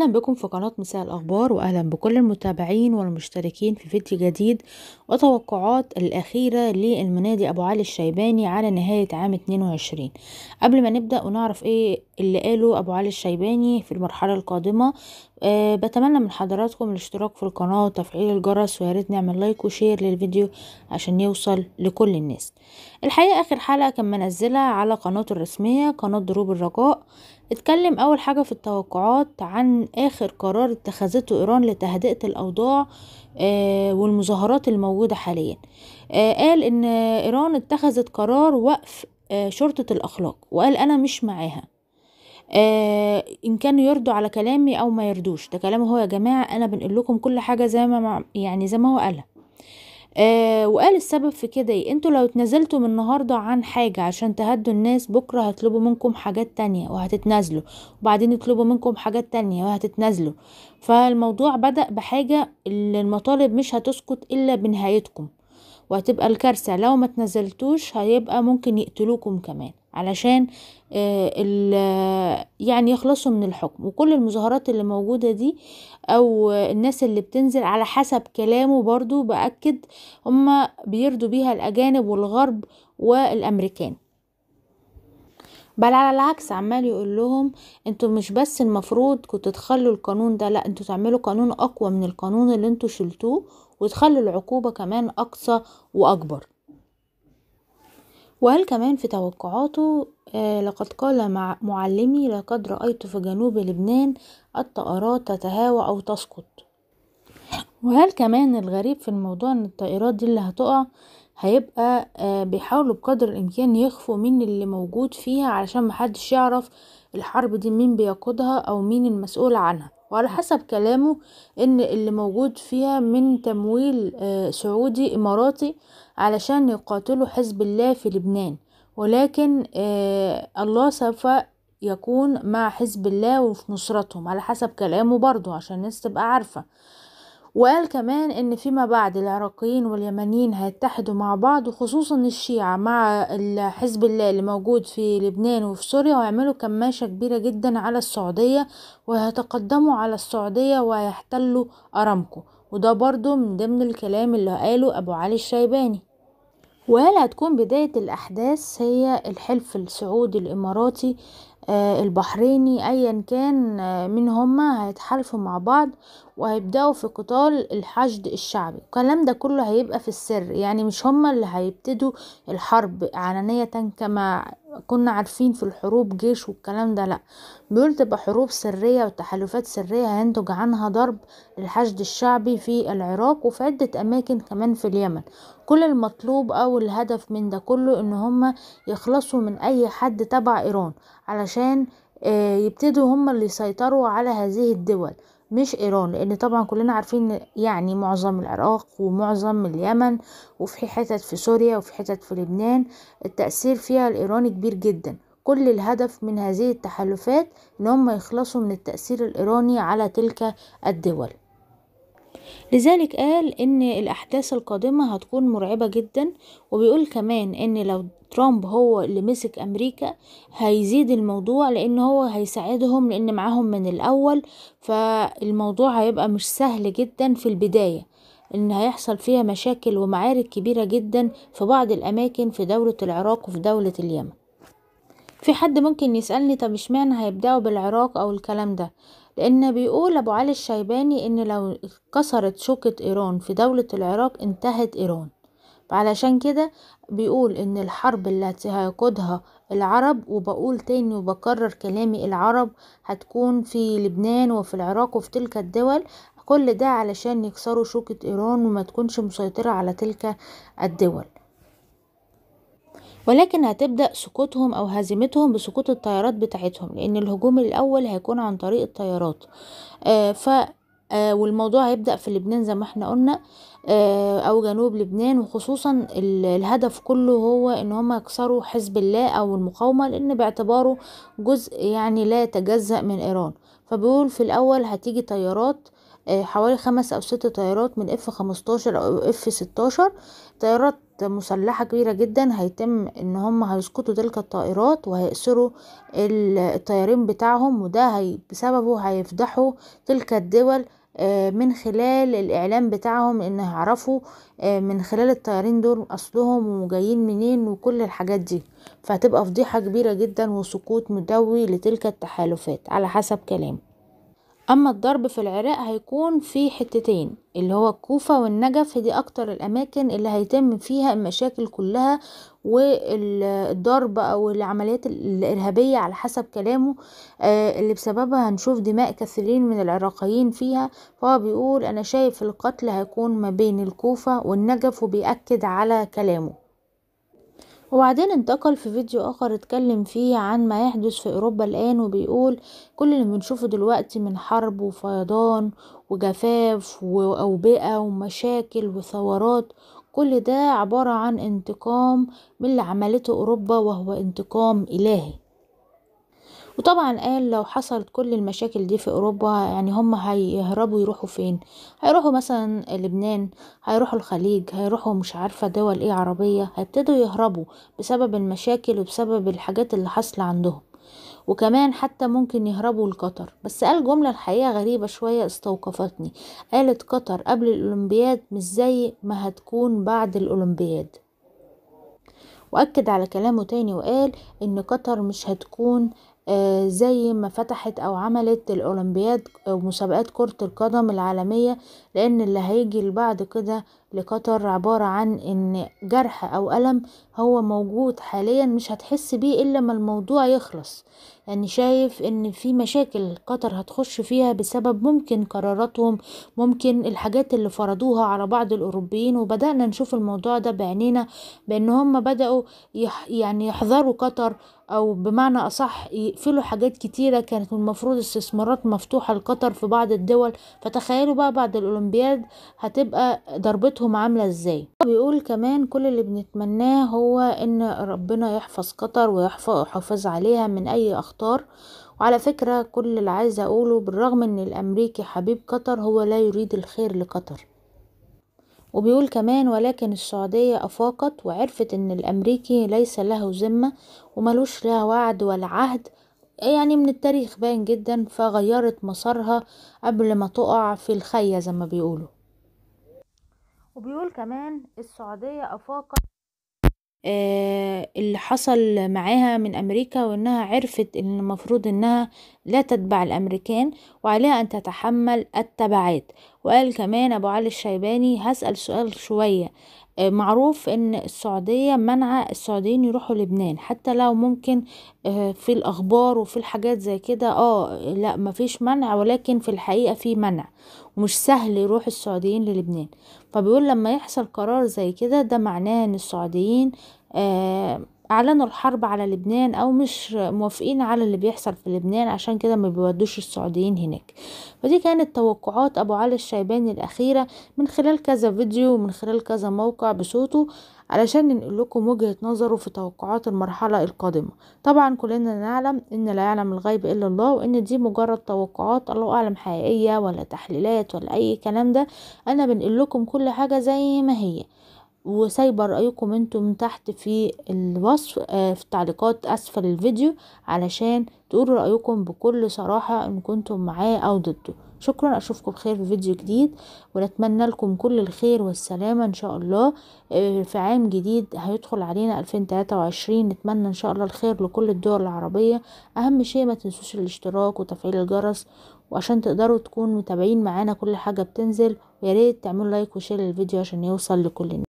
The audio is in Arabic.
اهلا بكم في قناة مساء الاخبار واهلا بكل المتابعين والمشتركين في فيديو جديد وتوقعات الاخيرة للمنادي ابو علي الشيباني على نهاية عام 22 قبل ما نبدأ ونعرف ايه اللي قاله ابو علي الشيباني في المرحلة القادمة أه بتمنى من حضراتكم الاشتراك في القناة وتفعيل الجرس وياريت نعمل لايك وشير للفيديو عشان يوصل لكل الناس الحقيقة اخر حلقة كان منزلها على قناته الرسمية قناة دروب الرجاء اتكلم اول حاجة في التوقعات عن اخر قرار اتخذته ايران لتهدئة الاوضاع آه والمظاهرات الموجودة حاليا آه قال ان ايران اتخذت قرار وقف آه شرطة الاخلاق وقال انا مش معاها آه ان كانوا يردوا على كلامي او ما يردوش ده كلامه هو يا جماعه انا بنقول لكم كل حاجه زي ما يعني زي ما هو قالها آه وقال السبب في كده ايه انتوا لو اتنازلتوا من النهارده عن حاجه عشان تهدوا الناس بكره هيطلبوا منكم حاجات تانية وهتتنازلوا وبعدين يطلبوا منكم حاجات تانية وهتتنازلوا فالموضوع بدأ بحاجه المطالب مش هتسكت الا بنهايتكم وهتبقى الكارثة لو ما تنزلتوش هيبقى ممكن يقتلوكم كمان علشان آه، يعني يخلصوا من الحكم وكل المظاهرات اللي موجودة دي او الناس اللي بتنزل على حسب كلامه برضو بأكد هما بيرضوا بيها الاجانب والغرب والامريكان بل على العكس عمال يقول لهم انتوا مش بس المفروض كنتوا تخلوا القانون ده لا انتوا تعملوا قانون اقوى من القانون اللي انتوا شلتوه وتخلي العقوبة كمان أقصى وأكبر وهل كمان في توقعاته آه لقد قال مع معلمي لقد رأيت في جنوب لبنان الطائرات تتهاوى أو تسقط وهل كمان الغريب في الموضوع ان الطائرات دي اللي هتقع هيبقى آه، بيحاولوا بقدر الامكان يخفوا مين اللي موجود فيها علشان محدش يعرف الحرب دي مين بيقودها او مين المسؤول عنها وعلى حسب كلامه ان اللي موجود فيها من تمويل آه، سعودي اماراتي علشان يقاتلوا حزب الله في لبنان ولكن آه، الله سوف يكون مع حزب الله وفي نصرتهم على حسب كلامه برضو عشان الناس تبقى عارفة وقال كمان ان فيما بعد العراقيين واليمنيين هيتحدوا مع بعض وخصوصا الشيعة مع حزب الله اللي موجود في لبنان وفي سوريا ويعملوا كماشة كبيرة جدا على السعودية وهيتقدموا على السعودية ويحتلوا أرامكو وده برضو من ضمن الكلام اللي قاله أبو علي الشيباني وهل هتكون بداية الأحداث هي الحلف السعودي الإماراتي آه، البحريني ايا كان آه، مين هما هيتحالفوا مع بعض وهيبدأوا في قتال الحشد الشعبي الكلام ده كله هيبقى في السر يعني مش هما اللي هيبتدوا الحرب علنية كما كنا عارفين في الحروب جيش والكلام ده لا بيقول تبقى حروب سرية وتحالفات سرية هينتج عنها ضرب الحشد الشعبي في العراق وفي عدة أماكن كمان في اليمن كل المطلوب أو الهدف من ده كله إن هما يخلصوا من أي حد تبع إيران علشان آه، يبتدوا هما اللي يسيطروا على هذه الدول مش ايران لان طبعا كلنا عارفين يعني معظم العراق ومعظم اليمن وفي حتت في سوريا وفي حتت في لبنان التأثير فيها الايراني كبير جدا كل الهدف من هذه التحالفات ان هم يخلصوا من التأثير الايراني على تلك الدول لذلك قال ان الاحداث القادمة هتكون مرعبة جدا وبيقول كمان ان لو ترامب هو اللي مسك امريكا هيزيد الموضوع لان هو هيساعدهم لان معاهم من الاول فالموضوع هيبقى مش سهل جدا في البداية ان هيحصل فيها مشاكل ومعارك كبيرة جدا في بعض الاماكن في دولة العراق وفي دولة اليمن في حد ممكن يسألني طب اشمعنى هيبدأوا بالعراق أو الكلام ده لأن بيقول أبو علي الشيباني إن لو كسرت شوكة إيران في دولة العراق انتهت إيران علشان كده بيقول ان الحرب اللي هيقودها العرب وبقول تاني وبكرر كلامي العرب هتكون في لبنان وفي العراق وفي تلك الدول كل ده علشان يكسروا شوكة ايران وما تكونش مسيطرة على تلك الدول ولكن هتبدأ سقوطهم أو هزيمتهم بسقوط الطيارات بتاعتهم لأن الهجوم الأول هيكون عن طريق الطيارات آه ف آه والموضوع هيبدأ في لبنان زي ما احنا قلنا آه او جنوب لبنان وخصوصا الهدف كله هو ان هم يكسروا حزب الله او المقاومة لان باعتباره جزء يعني لا يتجزأ من ايران فبيقول في الاول هتيجي طيارات آه، حوالي خمس او ست طيارات من اف خمستاشر او اف ستاشر طيارات مسلحة كبيرة جدا هيتم ان هم هيسقطوا تلك الطائرات وهيأسروا الطيارين بتاعهم وده هي بسببه هيفضحوا تلك الدول آه، من خلال الاعلام بتاعهم ان هيعرفوا آه، من خلال الطيارين دول اصلهم وجايين منين وكل الحاجات دي فهتبقى فضيحة كبيرة جدا وسقوط مدوي لتلك التحالفات على حسب كلامه اما الضرب في العراق هيكون في حتتين اللي هو الكوفة والنجف دي اكتر الاماكن اللي هيتم فيها المشاكل كلها والضرب او العمليات الارهابية على حسب كلامه آه، اللي بسببها هنشوف دماء كثيرين من العراقيين فيها فهو بيقول انا شايف القتل هيكون ما بين الكوفة والنجف وبيأكد على كلامه وبعدين انتقل في فيديو اخر اتكلم فيه عن ما يحدث في اوروبا الان وبيقول كل اللي بنشوفه دلوقتي من حرب وفيضان وجفاف واوبئة ومشاكل وثورات كل ده عبارة عن انتقام من اللي عملته اوروبا وهو انتقام الهي وطبعا قال لو حصلت كل المشاكل دي في أوروبا يعني هم هيهربوا يروحوا فين هيروحوا مثلا لبنان هيروحوا الخليج هيروحوا مش عارفة دول ايه عربية هيبتدوا يهربوا بسبب المشاكل وبسبب الحاجات اللي حاصلة عندهم وكمان حتى ممكن يهربوا لقطر بس قال جملة الحقيقة غريبة شوية استوقفتني قالت قطر قبل الأولمبياد مش زي ما هتكون بعد الأولمبياد وأكد على كلامه تاني وقال إن قطر مش هتكون آه، زي ما فتحت او عملت الاولمبياد آه، مسابقات كرة القدم العالمية لان اللي هيجي بعد كده لقطر عبارة عن ان جرح او الم هو موجود حاليا مش هتحس بيه الا ما الموضوع يخلص يعني شايف ان في مشاكل قطر هتخش فيها بسبب ممكن قراراتهم ممكن الحاجات اللي فرضوها على بعض الاوروبيين وبدأنا نشوف الموضوع ده بعينينا بان هم بدأوا يح يعني يحذروا قطر او بمعنى اصح يقفلوا حاجات كتيرة كانت المفروض استثمارات مفتوحة لقطر في بعض الدول فتخيلوا بقى بعد الاولمبياد هتبقى ضربتهم حياتهم عاملة ازاي بيقول كمان كل اللي بنتمناه هو ان ربنا يحفظ قطر ويحافظ عليها من اي اخطار وعلى فكرة كل اللي عايزة اقوله بالرغم ان الامريكي حبيب قطر هو لا يريد الخير لقطر وبيقول كمان ولكن السعودية أفاقت وعرفت إن الأمريكي ليس له ذمة وملوش لا وعد ولا عهد يعني من التاريخ باين جدا فغيرت مسارها قبل ما تقع في الخية زي ما بيقولوا وبيقول كمان السعودية أفاقت آه، اللي حصل معاها من أمريكا وإنها عرفت إن المفروض إنها لا تتبع الأمريكان وعليها أن تتحمل التبعات وقال كمان أبو علي الشيباني هسأل سؤال شوية آه، معروف ان السعودية منع السعوديين يروحوا لبنان حتى لو ممكن آه، في الاخبار وفي الحاجات زي كده اه لا مفيش منع ولكن في الحقيقة في منع ومش سهل يروح السعوديين للبنان فبيقول لما يحصل قرار زي كده ده معناه ان السعوديين آه، اعلنوا الحرب على لبنان او مش موافقين على اللي بيحصل في لبنان عشان كده ما بيودوش السعوديين هناك ودي كانت توقعات أبو علي الشيباني الأخيرة من خلال كذا فيديو ومن خلال كذا موقع بصوته علشان ننقل لكم وجهة نظره في توقعات المرحلة القادمة طبعا كلنا نعلم ان لا يعلم الغيب الا الله وان دي مجرد توقعات الله اعلم حقيقية ولا تحليلات ولا اي كلام ده انا بنقل لكم كل حاجة زي ما هي وسايبه رايكم انتم تحت في الوصف آه، في التعليقات اسفل الفيديو علشان تقولوا رايكم بكل صراحه ان كنتم معاه او ضده شكرا اشوفكم بخير في فيديو جديد ونتمنى لكم كل الخير والسلامه ان شاء الله آه، في عام جديد هيدخل علينا 2023 نتمنى ان شاء الله الخير لكل الدول العربيه اهم شيء ما تنسوش الاشتراك وتفعيل الجرس وعشان تقدروا تكونوا متابعين معانا كل حاجه بتنزل ويا ريت تعملوا لايك وشير للفيديو عشان يوصل لكل الناس